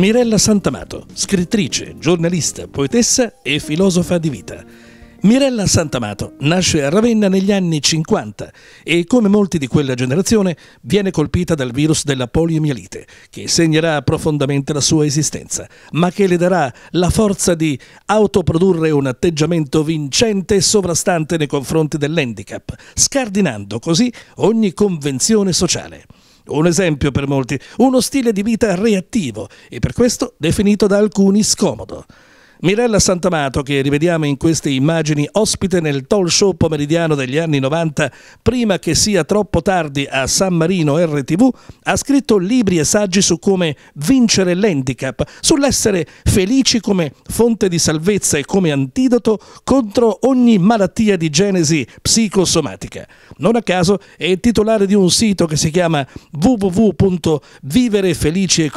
Mirella Santamato, scrittrice, giornalista, poetessa e filosofa di vita. Mirella Santamato nasce a Ravenna negli anni 50 e, come molti di quella generazione, viene colpita dal virus della poliomielite, che segnerà profondamente la sua esistenza, ma che le darà la forza di autoprodurre un atteggiamento vincente e sovrastante nei confronti dell'handicap, scardinando così ogni convenzione sociale. Un esempio per molti, uno stile di vita reattivo e per questo definito da alcuni scomodo. Mirella Santamato, che rivediamo in queste immagini, ospite nel talk show pomeridiano degli anni 90, prima che sia troppo tardi a San Marino RTV, ha scritto libri e saggi su come vincere l'handicap, sull'essere felici come fonte di salvezza e come antidoto contro ogni malattia di genesi psicosomatica. Non a caso è titolare di un sito che si chiama www.viverefelici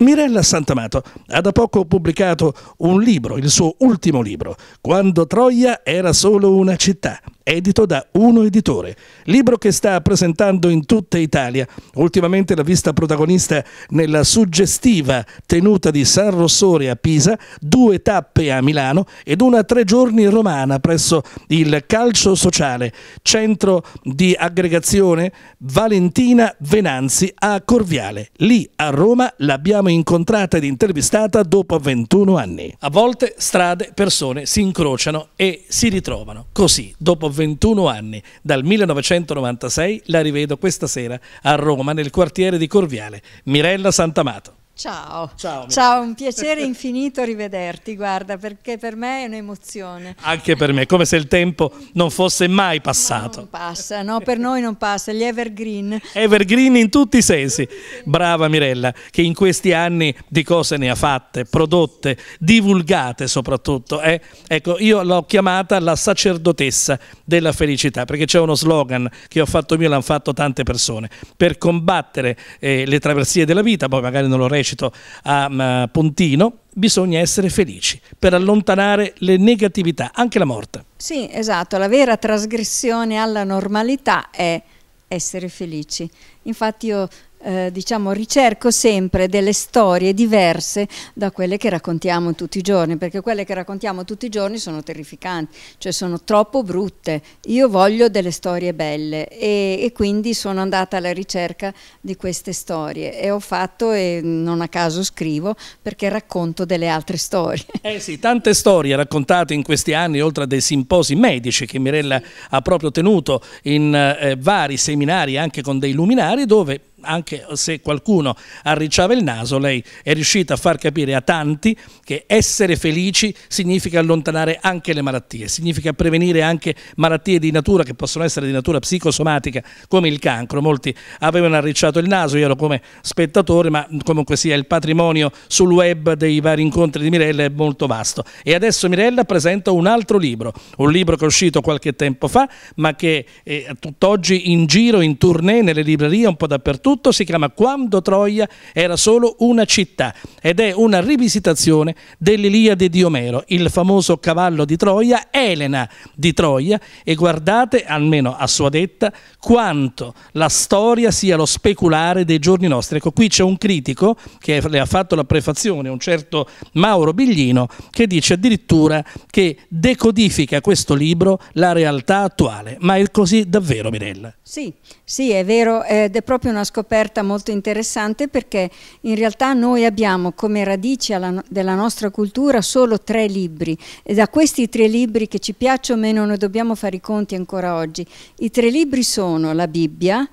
Mirella Santamato ha da poco pubblicato un libro, il suo ultimo libro, Quando Troia era solo una città, edito da uno editore. Libro che sta presentando in tutta Italia. Ultimamente l'ha vista protagonista nella suggestiva tenuta di San Rossore a Pisa, due tappe a Milano ed una tre giorni romana presso il Calcio Sociale, centro di aggregazione Valentina Venanzi a Corviale. Lì a Roma l'abbiamo incontrata ed intervistata dopo 21 anni. A volte strade, persone si incrociano e si ritrovano. Così, dopo 21 anni, dal 1996 la rivedo questa sera a Roma nel quartiere di Corviale, Mirella Santamato. Ciao. Ciao. Ciao, un piacere infinito rivederti, guarda, perché per me è un'emozione. Anche per me, come se il tempo non fosse mai passato. Ma non passa, no, per noi non passa, gli evergreen. Evergreen in tutti i sensi. Brava Mirella, che in questi anni di cose ne ha fatte, prodotte, divulgate soprattutto. Eh? Ecco, io l'ho chiamata la sacerdotessa della felicità, perché c'è uno slogan che ho fatto mio, l'hanno fatto tante persone. Per combattere eh, le traversie della vita, poi magari non lo resto recito a Pontino, bisogna essere felici per allontanare le negatività, anche la morte. Sì, esatto, la vera trasgressione alla normalità è essere felici. Infatti io eh, diciamo, ricerco sempre delle storie diverse da quelle che raccontiamo tutti i giorni, perché quelle che raccontiamo tutti i giorni sono terrificanti, cioè sono troppo brutte. Io voglio delle storie belle e, e quindi sono andata alla ricerca di queste storie e ho fatto, e non a caso scrivo, perché racconto delle altre storie. Eh sì, tante storie raccontate in questi anni, oltre a dei simposi medici che Mirella ha proprio tenuto in eh, vari seminari, anche con dei luminari, dove anche se qualcuno arricciava il naso, lei è riuscita a far capire a tanti che essere felici significa allontanare anche le malattie, significa prevenire anche malattie di natura che possono essere di natura psicosomatica come il cancro. Molti avevano arricciato il naso, io ero come spettatore, ma comunque sia il patrimonio sul web dei vari incontri di Mirella è molto vasto. E adesso Mirella presenta un altro libro, un libro che è uscito qualche tempo fa, ma che è tutt'oggi in giro, in tournée, nelle librerie, un po' dappertutto tutto si chiama Quando Troia era solo una città ed è una rivisitazione dell'Iliade di Omero, il famoso cavallo di Troia, Elena di Troia e guardate, almeno a sua detta, quanto la storia sia lo speculare dei giorni nostri. Ecco, qui c'è un critico che le ha fatto la prefazione, un certo Mauro Biglino, che dice addirittura che decodifica questo libro la realtà attuale. Ma è così davvero, Mirella? Sì, sì, è vero, ed è proprio una scoperta scoperta molto interessante perché in realtà noi abbiamo come radici della nostra cultura solo tre libri e da questi tre libri che ci piacciono o meno noi dobbiamo fare i conti ancora oggi. I tre libri sono la Bibbia,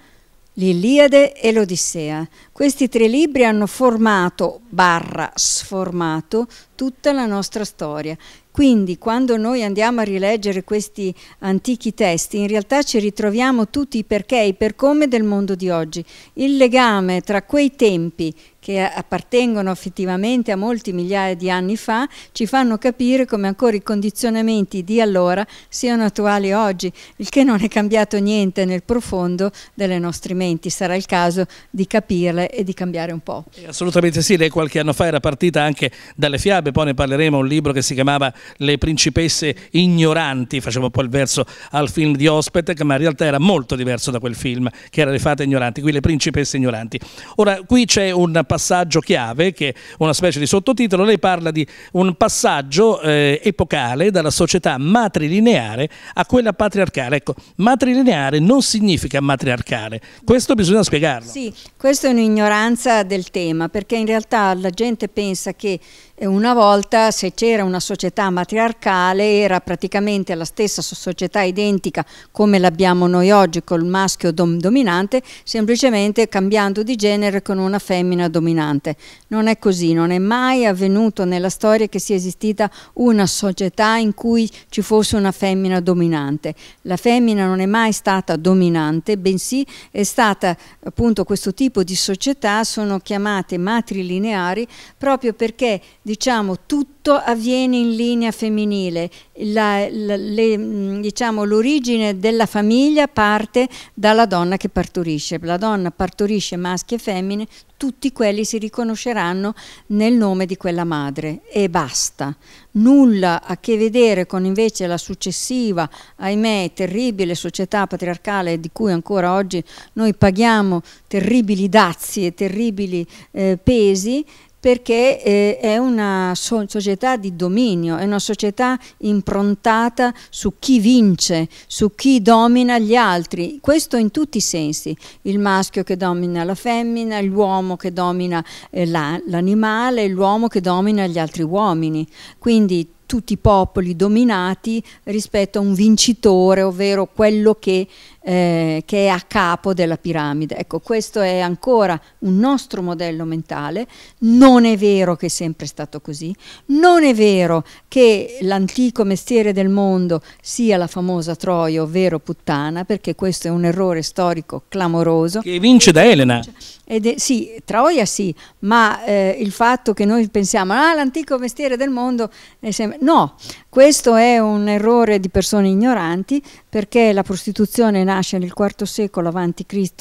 l'Iliade e l'Odissea. Questi tre libri hanno formato, barra sformato, tutta la nostra storia. Quindi quando noi andiamo a rileggere questi antichi testi, in realtà ci ritroviamo tutti i perché e i per come del mondo di oggi. Il legame tra quei tempi che appartengono effettivamente a molti migliaia di anni fa, ci fanno capire come ancora i condizionamenti di allora siano attuali oggi, il che non è cambiato niente nel profondo delle nostre menti. Sarà il caso di capirle e di cambiare un po'. Assolutamente sì, lei qualche anno fa era partita anche dalle fiabe, poi ne parleremo, un libro che si chiamava le principesse ignoranti, faceva poi il verso al film di Ospet, ma in realtà era molto diverso da quel film che era Le fate ignoranti, qui le principesse ignoranti. Ora qui c'è un passaggio chiave che è una specie di sottotitolo, lei parla di un passaggio eh, epocale dalla società matrilineare a quella patriarcale. Ecco, matrilineare non significa matriarcale, questo bisogna spiegarlo. Sì, questa è un'ignoranza del tema perché in realtà la gente pensa che una volta se c'era una società matriarcale era praticamente la stessa società identica come l'abbiamo noi oggi col maschio dom dominante, semplicemente cambiando di genere con una femmina dominante. Non è così, non è mai avvenuto nella storia che sia esistita una società in cui ci fosse una femmina dominante. La femmina non è mai stata dominante, bensì è stata appunto questo tipo di società sono chiamate matrilineari proprio perché diciamo, tutto avviene in linea femminile, diciamo, l'origine diciamo, della famiglia parte dalla donna che partorisce, la donna partorisce maschi e femmine, tutti quelli si riconosceranno nel nome di quella madre e basta. Nulla a che vedere con invece la successiva, ahimè, terribile società patriarcale di cui ancora oggi noi paghiamo terribili dazi e terribili eh, pesi perché eh, è una so società di dominio, è una società improntata su chi vince, su chi domina gli altri, questo in tutti i sensi, il maschio che domina la femmina, l'uomo che domina eh, l'animale, l'uomo che domina gli altri uomini, quindi tutti i popoli dominati rispetto a un vincitore, ovvero quello che eh, che è a capo della piramide. Ecco, questo è ancora un nostro modello mentale, non è vero che è sempre stato così, non è vero che l'antico mestiere del mondo sia la famosa Troia, ovvero puttana, perché questo è un errore storico clamoroso. Che vince da Elena. Ed è, sì, Troia sì, ma eh, il fatto che noi pensiamo, ah, l'antico mestiere del mondo, è sempre... no, questo è un errore di persone ignoranti perché la prostituzione nasce nel IV secolo a.C.,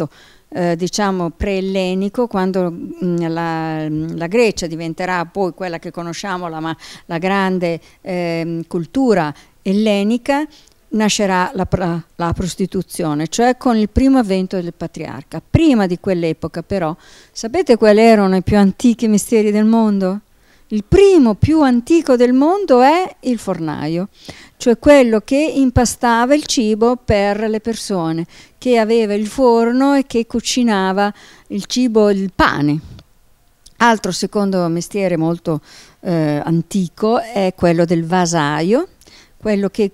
eh, diciamo pre-ellenico, quando mh, mm, la, mm, la, Grecia diventerà poi quella che conosciamo, la, la grande eh, cultura ellenica, nascerà la, la, la, prostituzione, cioè con il primo avvento del patriarca. Prima di quell'epoca però, sapete quali erano i più antichi misteri del mondo? Il primo più antico del mondo è il fornaio, cioè quello che impastava il cibo per le persone, che aveva il forno e che cucinava il cibo, il pane. Altro secondo mestiere molto eh, antico è quello del vasaio, quello che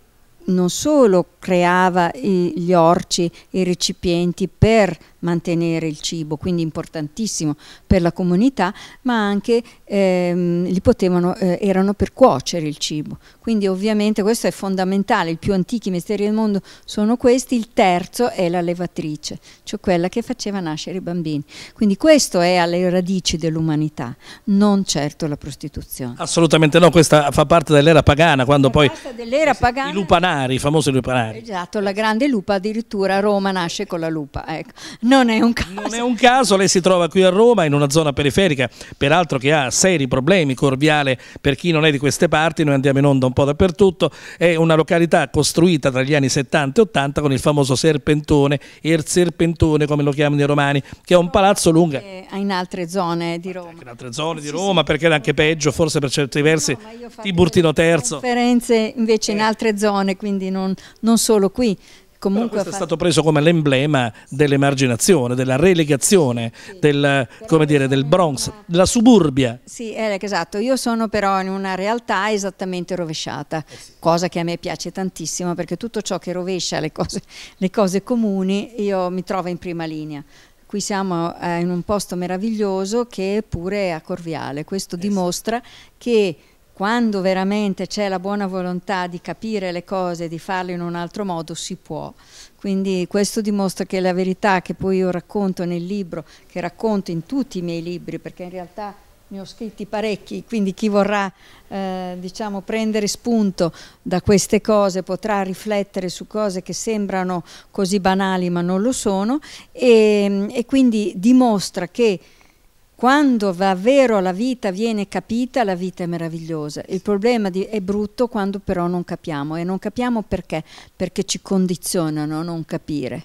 non solo creava i, gli orci, i recipienti per mantenere il cibo, quindi importantissimo per la comunità, ma anche ehm, li potevano, eh, erano per cuocere il cibo. Quindi ovviamente questo è fondamentale, i più antichi misteri del mondo sono questi, il terzo è la levatrice, cioè quella che faceva nascere i bambini. Quindi questo è alle radici dell'umanità, non certo la prostituzione. Assolutamente no, questa fa parte dell'era pagana, quando la poi dell'era pagana, i lupanari, i famosi lupanari. Esatto, la grande lupa addirittura Roma nasce con la lupa. Ecco. Non è un caso. Non è un caso, lei si trova qui a Roma in una zona periferica, peraltro che ha seri problemi, Corviale per chi non è di queste parti, noi andiamo in onda un po' dappertutto, è una località costruita tra gli anni 70 e 80 con il famoso serpentone, il serpentone come lo chiamano i romani, che è un palazzo lungo. In altre zone di Roma. In altre zone di Roma, perché era anche peggio, forse per certi versi, no, Tiburtino III. Conferenze invece in eh. altre zone, quindi non, non solo qui. Comunque Però questo è stato preso come l'emblema dell'emarginazione, della relegazione, sì, del, dire, del, Bronx, della suburbia. Sì, esatto. Io sono però in una realtà esattamente rovesciata, eh sì. cosa che a me piace tantissimo perché tutto ciò che rovescia le cose, le cose comuni io mi trovo in prima linea qui siamo eh, in un posto meraviglioso che è pure a Corviale. Questo eh sì. dimostra che quando veramente c'è la buona volontà di capire le cose e di farle in un altro modo, si può. Quindi questo dimostra che la verità che poi io racconto nel libro, che racconto in tutti i miei libri, perché in realtà ne ho scritti parecchi, quindi chi vorrà eh, diciamo, prendere spunto da queste cose potrà riflettere su cose che sembrano così banali ma non lo sono e, e quindi dimostra che quando davvero la vita, viene capita, la vita è meravigliosa. Il problema di, è brutto quando però non capiamo e non capiamo perché, perché ci condizionano a non capire.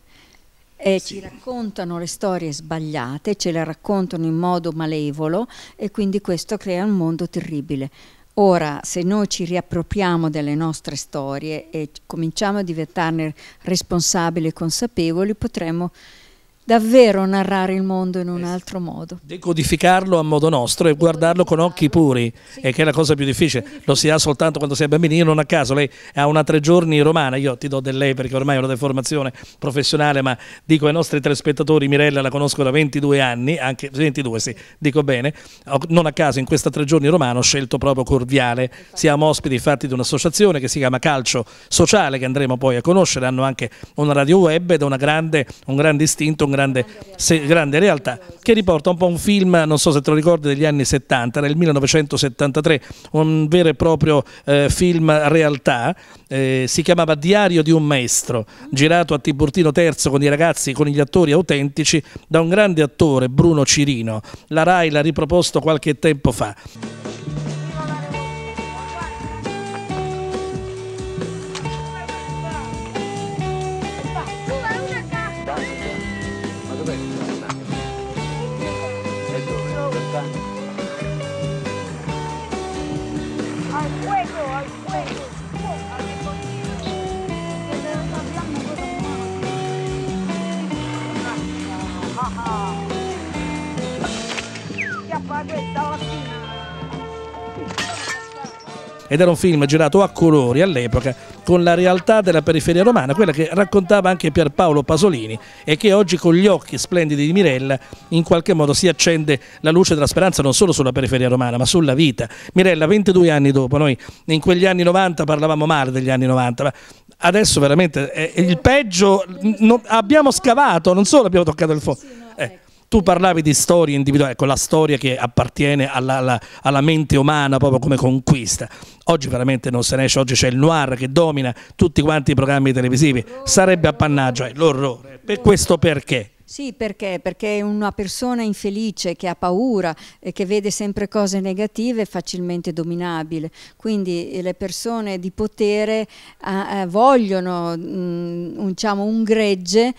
E sì. ci raccontano le storie sbagliate, ce le raccontano in modo malevolo e quindi questo crea un mondo terribile. Ora, se noi ci riappropriamo delle nostre storie e cominciamo a diventarne responsabili e consapevoli, potremmo davvero narrare il mondo in un altro modo. Decodificarlo a modo nostro e guardarlo con occhi puri, sì. Eh, che è la cosa più difficile. Lo si ha soltanto quando si è bambini. Io non a caso, lei ha una tre giorni romana, io ti do del lei perché ormai è una deformazione professionale, ma dico ai nostri telespettatori, Mirella la conosco da 22 anni, anche 22 sì, dico bene, non a caso in questa tre giorni romana ho scelto proprio Corviale. Esatto. Siamo ospiti infatti di un'associazione che si chiama Calcio Sociale, che andremo poi a conoscere, hanno anche una radio web ed è una grande, un grande istinto, un grande, se, grande, realtà che riporta un po' un film, non so se te lo ricordi, degli anni 70, era il 1973, un vero e proprio eh, film realtà, eh, si chiamava Diario di un maestro, girato a Tiburtino III con i ragazzi, con gli attori autentici, da un grande attore, Bruno Cirino. La RAI l'ha riproposto qualche tempo fa. ed era un film girato a colori all'epoca con la realtà della periferia romana, quella che raccontava anche Pierpaolo Pasolini e che oggi con gli occhi splendidi di Mirella in qualche modo si accende la luce della speranza non solo sulla periferia romana ma sulla vita. Mirella 22 anni dopo, noi in quegli anni 90 parlavamo male degli anni 90, ma adesso veramente è il peggio, non, abbiamo scavato, non solo abbiamo toccato il fondo. Eh. Ecco. Tu parlavi di storie individuali, ecco la storia che appartiene alla, alla, alla, mente umana proprio come conquista. Oggi veramente non se ne esce, oggi c'è il noir che domina tutti quanti i programmi televisivi. Sarebbe appannaggio, eh, l'orrore. Per questo perché? Sì, perché? Perché una persona infelice che ha paura e che vede sempre cose negative è facilmente dominabile. Quindi eh, le persone di potere ah, eh, vogliono mh, mm, diciamo, un gregge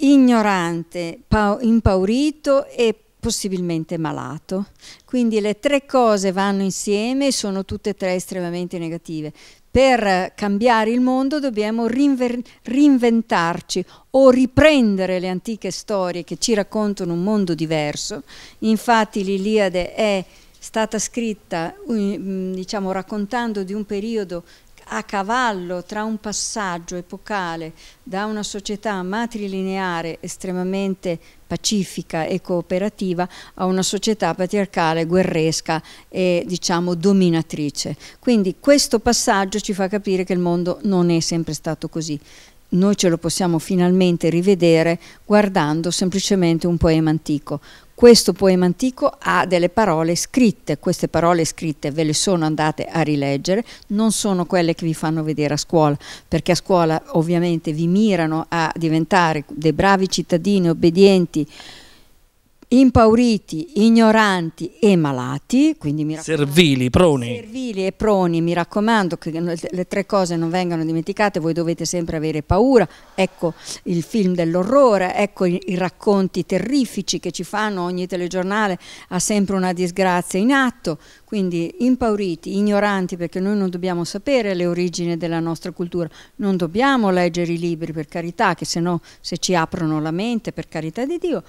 ignorante, impaurito e possibilmente malato. Quindi le tre cose vanno insieme e sono tutte e tre estremamente negative. Per cambiare il mondo dobbiamo reinventarci o riprendere le antiche storie che ci raccontano un mondo diverso. Infatti l'Iliade è stata scritta diciamo, raccontando di un periodo a cavallo tra un passaggio epocale da una società matrilineare estremamente pacifica e cooperativa a una società patriarcale, guerresca e diciamo dominatrice. Quindi questo passaggio ci fa capire che il mondo non è sempre stato così noi ce lo possiamo finalmente rivedere guardando semplicemente un poema antico questo poema antico ha delle parole scritte, queste parole scritte ve le sono andate a rileggere, non sono quelle che vi fanno vedere a scuola, perché a scuola ovviamente vi mirano a diventare dei bravi cittadini obbedienti, impauriti, ignoranti e malati, quindi mi servili, proni. Servili e proni, mi raccomando che le tre cose non vengano dimenticate, voi dovete sempre avere paura, ecco il film dell'orrore, ecco i, i racconti terrifici che ci fanno, ogni telegiornale ha sempre una disgrazia in atto, quindi impauriti, ignoranti perché noi non dobbiamo sapere le origini della nostra cultura, non dobbiamo leggere i libri per carità, che se no se ci aprono la mente per carità di Dio,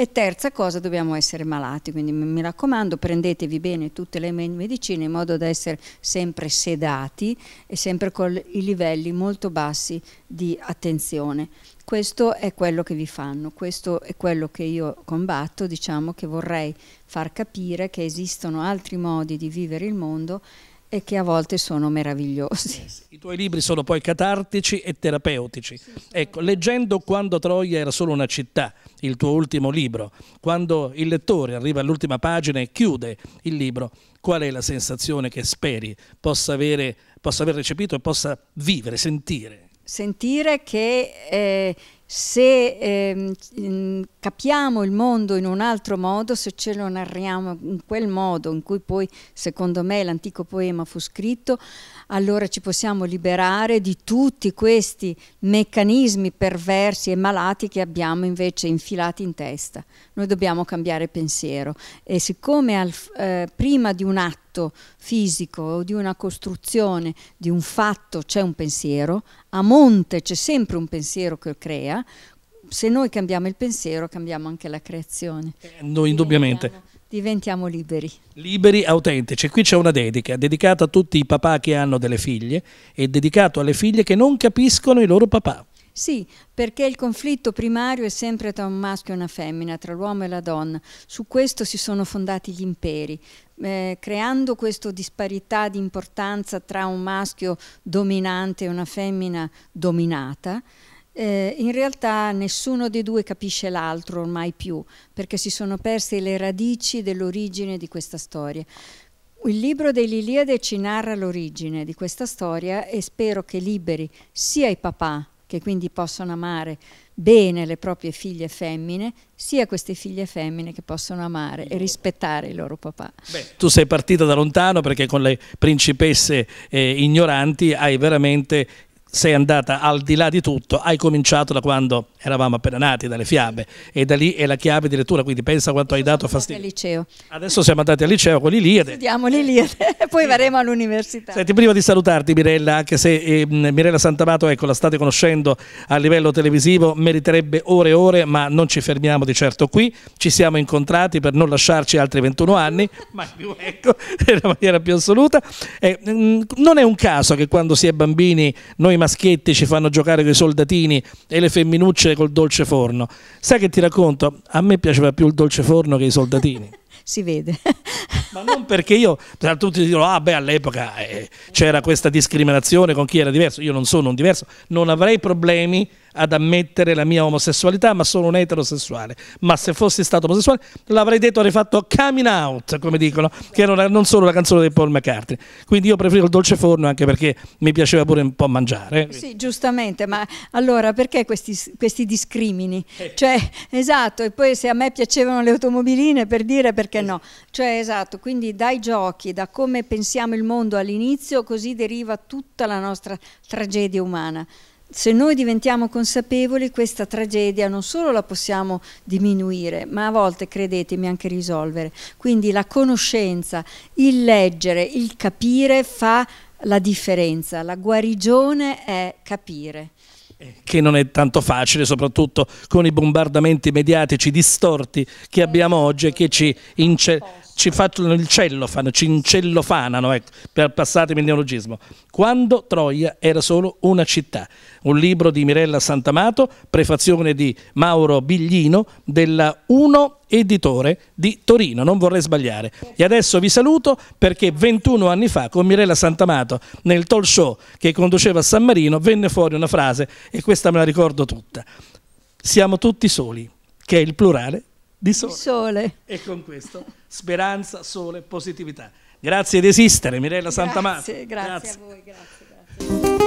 e terza cosa, dobbiamo essere malati, quindi mi raccomando prendetevi bene tutte le medicine in modo da essere sempre sedati e sempre con i livelli molto bassi di attenzione. Questo è quello che vi fanno, questo è quello che io combatto, diciamo che vorrei far capire che esistono altri modi di vivere il mondo e che a volte sono meravigliosi. I tuoi libri sono poi catartici e terapeutici. Ecco, leggendo Quando Troia era solo una città, il tuo ultimo libro, quando il lettore arriva all'ultima pagina e chiude il libro, qual è la sensazione che speri possa, avere, possa aver recepito e possa vivere, sentire? Sentire che... Eh, se eh, capiamo il mondo in un altro modo, se ce lo narriamo in quel modo in cui poi, secondo me, l'antico poema fu scritto, allora ci possiamo liberare di tutti questi meccanismi perversi e malati che abbiamo invece infilati in testa. Noi dobbiamo cambiare pensiero e siccome al, eh, prima di un atto atto fisico o di una costruzione, di un fatto c'è un pensiero, a monte c'è sempre un pensiero che crea, se noi cambiamo il pensiero cambiamo anche la creazione. Eh, noi indubbiamente. Diventiamo liberi. Liberi, autentici. Qui c'è una dedica, dedicata a tutti i papà che hanno delle figlie e dedicato alle figlie che non capiscono i loro papà. Sì, perché il conflitto primario è sempre tra un maschio e una femmina, tra l'uomo e la donna. Su questo si sono fondati gli imperi, eh, creando questa disparità di importanza tra un maschio dominante e una femmina dominata. Eh, in realtà nessuno dei due capisce l'altro ormai più, perché si sono perse le radici dell'origine di questa storia. Il libro dell'Iliade ci narra l'origine di questa storia e spero che liberi sia i papà che quindi possono amare bene le proprie figlie femmine, sia queste figlie femmine che possono amare e rispettare il loro papà. Beh, tu sei partita da lontano perché con le principesse eh, ignoranti hai veramente sei andata al di là di tutto, hai cominciato da quando eravamo appena nati, dalle fiabe, e da lì è la chiave di lettura, quindi pensa quanto hai dato fastidio. Liceo. Adesso siamo andati al liceo con l'Iliade. Studiamo l'Iliade, poi verremo all'università. Senti, prima di salutarti Mirella, anche se eh, Mirella Santamato, ecco, la state conoscendo a livello televisivo, meriterebbe ore e ore, ma non ci fermiamo di certo qui, ci siamo incontrati per non lasciarci altri 21 anni, ma più ecco, nella maniera più assoluta. Eh, non è un caso che quando si è bambini noi maschietti ci fanno giocare con i soldatini e le femminucce col dolce forno. Sai che ti racconto? A me piaceva più il dolce forno che i soldatini. si vede. Ma non perché io, tra tutti dicono, ah beh all'epoca eh, c'era questa discriminazione con chi era diverso, io non sono un diverso, non avrei problemi ad ammettere la mia omosessualità, ma sono un eterosessuale. Ma se fossi stato omosessuale l'avrei detto, avrei fatto coming out, come dicono, che era non solo la canzone di Paul McCartney. Quindi io preferivo il dolce forno anche perché mi piaceva pure un po' mangiare. Sì, giustamente, ma allora perché questi, questi discrimini? Eh. Cioè, esatto, e poi se a me piacevano le automobiline, per dire perché no. Cioè, esatto, quindi dai giochi, da come pensiamo il mondo all'inizio, così deriva tutta la nostra tragedia umana se noi diventiamo consapevoli questa tragedia non solo la possiamo diminuire, ma a volte, credetemi, anche risolvere. Quindi la conoscenza, il leggere, il capire fa la differenza, la guarigione è capire eh, che non è tanto facile, soprattutto con i bombardamenti mediatici distorti che abbiamo oggi e che ci ci fanno il cellofano, ci incellofanano, ecco, per passatemi il neologismo. Quando Troia era solo una città. Un libro di Mirella Santamato, prefazione di Mauro Biglino, della Uno editore di Torino, non vorrei sbagliare. E adesso vi saluto perché 21 anni fa con Mirella Santamato nel talk show che conduceva a San Marino venne fuori una frase e questa me la ricordo tutta. Siamo tutti soli, che è il plurale di sole. Di sole. E con questo speranza, sole, positività. Grazie di esistere, Mirella Santamata. Grazie, grazie, grazie a voi, grazie. grazie.